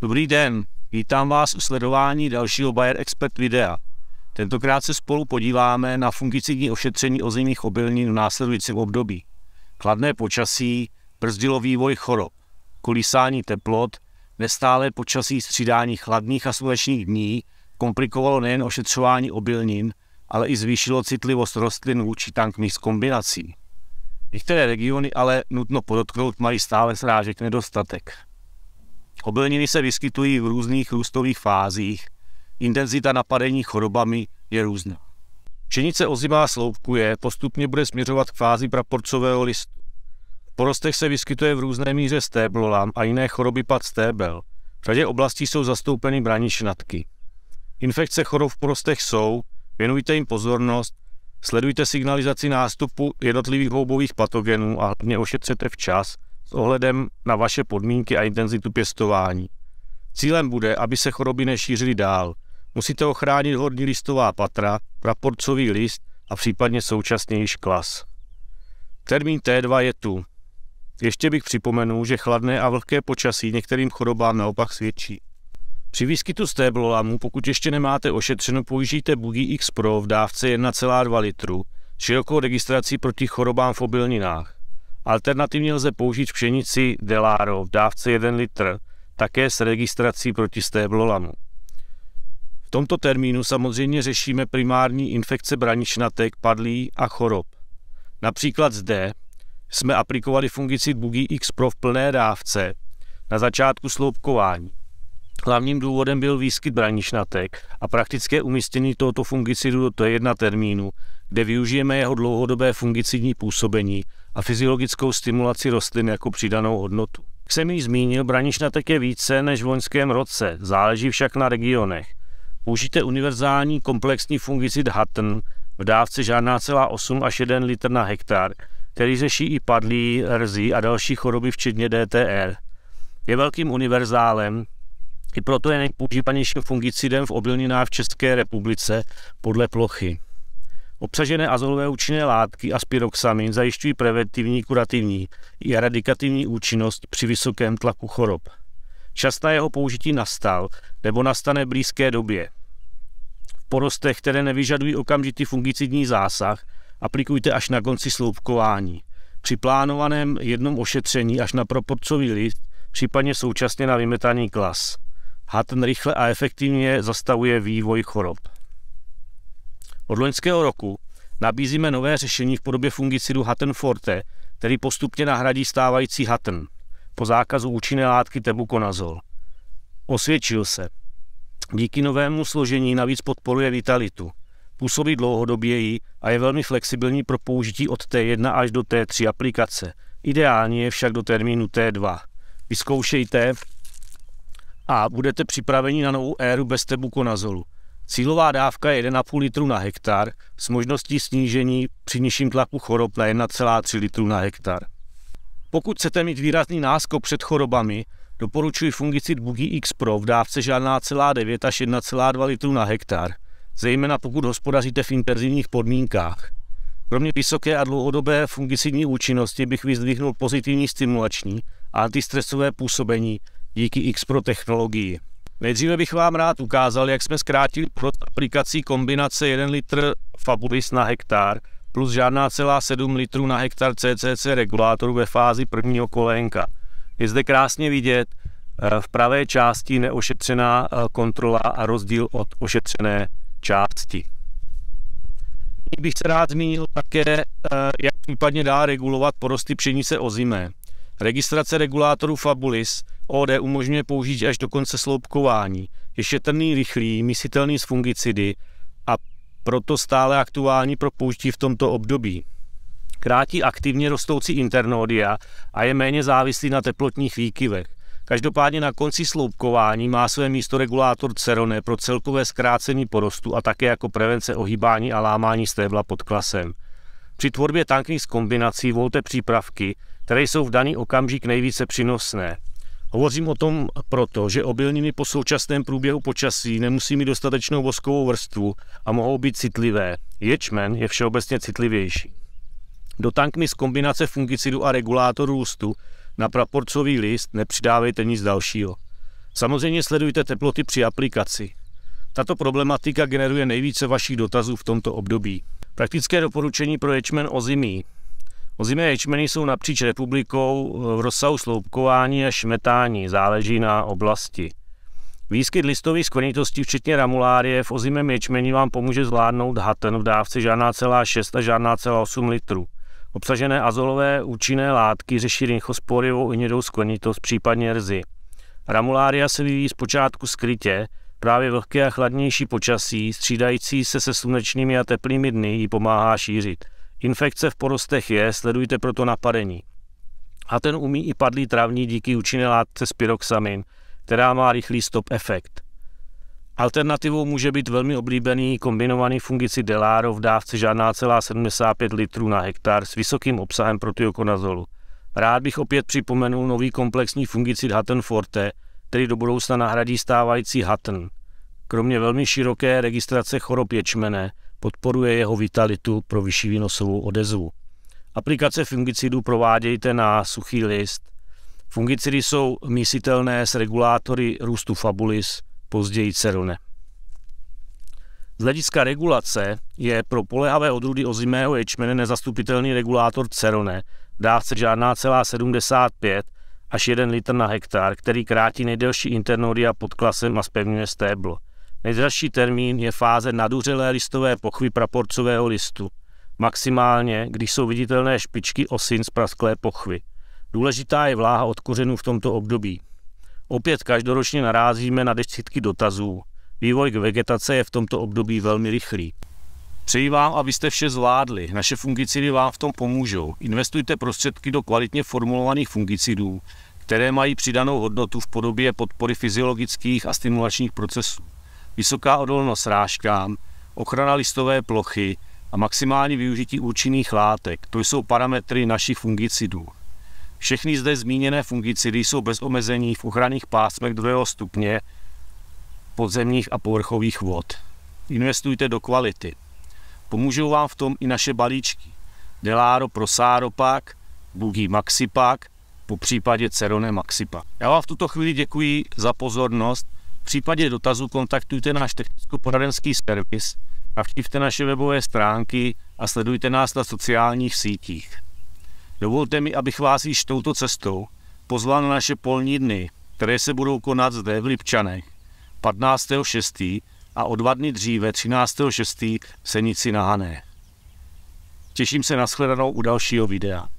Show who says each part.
Speaker 1: Dobrý den, vítám vás u sledování dalšího Bayer Expert videa. Tentokrát se spolu podíváme na fungicidní ošetření ozimných obilnin v následujícím období. Kladné počasí brzdilo vývoj chorob, kolísání teplot, nestálé počasí střídání chladných a slunečných dní komplikovalo nejen ošetřování obilnin, ale i zvýšilo citlivost rostlin vůči s kombinací. Některé regiony ale, nutno podotknout, mají stále srážek nedostatek. Obilniny se vyskytují v různých růstových fázích. Intenzita napadení chorobami je různá. Pšenice ozimá sloupkuje, postupně bude směřovat k fázi praporcového listu. V porostech se vyskytuje v různé míře stéblolám a jiné choroby pad stébel. V řadě oblastí jsou zastoupeny braničnatky. Infekce chorob v porostech jsou, věnujte jim pozornost, sledujte signalizaci nástupu jednotlivých houbových patogenů a hlavně ošetřete včas – s ohledem na vaše podmínky a intenzitu pěstování. Cílem bude, aby se choroby nešířily dál. Musíte ochránit horní listová patra, praporcový list a případně současně již klas. Termín T2 je tu. Ještě bych připomenul, že chladné a vlhké počasí některým chorobám naopak svědčí. Při výskytu stéblolamu, pokud ještě nemáte ošetřeno, použijte Bugi X Pro v dávce 1,2 litru s širokou registrací proti chorobám v obilninách. Alternativně lze použít pšenici Delaro v dávce 1 litr, také s registrací proti stéblolamu. V tomto termínu samozřejmě řešíme primární infekce braničnatek, padlí a chorob. Například zde jsme aplikovali fungicid Bugi X Pro v plné dávce na začátku sloupkování. Hlavním důvodem byl výskyt braničnatek a praktické umístění tohoto fungicidu do T1 termínu, kde využijeme jeho dlouhodobé fungicidní působení a fyziologickou stimulaci rostlin jako přidanou hodnotu. Jak jsem již zmínil, branišnatek je více než v loňském roce, záleží však na regionech. Použijte univerzální komplexní fungicid Hutton v dávce žádná celá 8 až 1 litr na hektar, který řeší i padlí, rzí a další choroby, včetně DTR. Je velkým univerzálem, i proto je nejpoužívanějším fungicidem v obilninách v České republice podle plochy. Obsažené azolové účinné látky a spiroxamin zajišťují preventivní, kurativní i eradikativní účinnost při vysokém tlaku chorob. Čas na jeho použití nastal nebo nastane v blízké době. V porostech, které nevyžadují okamžitý fungicidní zásah, aplikujte až na konci sloupkování. Při plánovaném jednom ošetření až na proporcový list, případně současně na vymetaný klas. Hatten rychle a efektivně zastavuje vývoj chorob. Od loňského roku nabízíme nové řešení v podobě fungicidu Hatton Forte, který postupně nahradí stávající Hatton po zákazu účinné látky tebukonazol. Osvědčil se. Díky novému složení navíc podporuje vitalitu. Působí dlouhodoběji a je velmi flexibilní pro použití od T1 až do T3 aplikace. Ideální je však do termínu T2. Vyzkoušejte a budete připraveni na novou éru bez tebukonazolu. Cílová dávka je 1,5 litru na hektar s možností snížení při nižším tlaku chorob na 1,3 litru na hektar. Pokud chcete mít výrazný náskok před chorobami, doporučuji fungicid Bugi X Pro v dávce žádná celá 9 až 1,2 litru na hektar, zejména pokud hospodaříte v interzivních podmínkách. Kromě vysoké a dlouhodobé fungicidní účinnosti bych vyzdvihnul pozitivní stimulační a antistresové působení díky X Pro technologii. Nejdříve bych vám rád ukázal, jak jsme zkrátili pro aplikací kombinace 1 litr Fabulis na hektar plus žádná celá 7 litrů na hektar CCC regulátoru ve fázi prvního kolénka. Je zde krásně vidět eh, v pravé části neošetřená eh, kontrola a rozdíl od ošetřené části. Bych se rád zmínil také, eh, jak případně dá regulovat porosty pšenice zimě. Registrace regulátorů Fabulis OD umožňuje použít až do konce sloupkování. Je šetrný, rychlý, misitelný s fungicidy a proto stále aktuální pro použití v tomto období. Krátí aktivně rostoucí internodia a je méně závislý na teplotních výkyvech. Každopádně na konci sloupkování má své místo regulátor Cerone pro celkové zkrácení porostu a také jako prevence ohýbání a lámání stébla pod klasem. Při tvorbě tankných kombinací volte přípravky, které jsou v daný okamžik nejvíce přínosné. Hovořím o tom proto, že obilniny po současném průběhu počasí nemusí mít dostatečnou voskovou vrstvu a mohou být citlivé. Ječmen je všeobecně citlivější. Do tankny z kombinace fungicidu a regulátoru růstu na praporcový list nepřidávejte nic dalšího. Samozřejmě sledujte teploty při aplikaci. Tato problematika generuje nejvíce vašich dotazů v tomto období. Praktické doporučení pro ječmen o zimí. Ozimé ječmeny jsou napříč republikou e, v rozsahu sloupkování a šmetání, záleží na oblasti. Výskyt listových skvrnitostí, včetně ramulárie, v ozimém ječmení vám pomůže zvládnout haten v dávce žádná celá 6 a žádná celá 8 litrů. Obsažené azolové účinné látky řeší rinchosporivou i hnědou skvrnitost, případně rzy. Ramulária se vyvíjí zpočátku skrytě, právě vlhké a chladnější počasí, střídající se se slunečnými a teplými dny, ji pomáhá šířit. Infekce v porostech je, sledujte proto napadení. A ten umí i padlý travní díky účinné látce spiroxamin, která má rychlý stop efekt. Alternativou může být velmi oblíbený kombinovaný fungicid Delaro v dávce žádná celá 75 litrů na hektar s vysokým obsahem protiokonazolu. Rád bych opět připomenul nový komplexní fungicid Hutton Forte, který do budoucna nahradí stávající Hutton. Kromě velmi široké registrace chorob ječmene, podporuje jeho vitalitu pro vyšší výnosovou odezvu. Aplikace fungicidů provádějte na suchý list. Fungicidy jsou mísitelné s regulátory růstu fabulis, později cerulne. Z hlediska regulace je pro polehavé odrůdy ozimého ječmene nezastupitelný regulátor cerone v dávce žádná celá 75 až 1 litr na hektar, který krátí nejdelší internodia pod klasem a zpevňuje stéblo. Nejdražší termín je fáze nadůřelé listové pochvy praporcového listu, maximálně, když jsou viditelné špičky osin z prasklé pochvy. Důležitá je vláha od kořenů v tomto období. Opět každoročně narázíme na desítky dotazů. Vývoj k vegetace je v tomto období velmi rychlý. Přeji vám, abyste vše zvládli. Naše fungicidy vám v tom pomůžou. Investujte prostředky do kvalitně formulovaných fungicidů, které mají přidanou hodnotu v podobě podpory fyziologických a stimulačních procesů vysoká odolnost srážkám, ochrana listové plochy a maximální využití účinných látek. To jsou parametry našich fungicidů. Všechny zde zmíněné fungicidy jsou bez omezení v ochranných pásmech druhého stupně podzemních a povrchových vod. Investujte do kvality. Pomůžou vám v tom i naše balíčky. Delaro pro Sáropak, Bugi Maxipak, po případě Cerone Maxipa. Já vám v tuto chvíli děkuji za pozornost případě dotazů kontaktujte náš technicko-poradenský servis, navštivte naše webové stránky a sledujte nás na sociálních sítích. Dovolte mi, abych vás již touto cestou pozval na naše polní dny, které se budou konat zde v Lipčanech 15.6. a o dva dny dříve 13.6. v Senici na Hané. Těším se na shledanou u dalšího videa.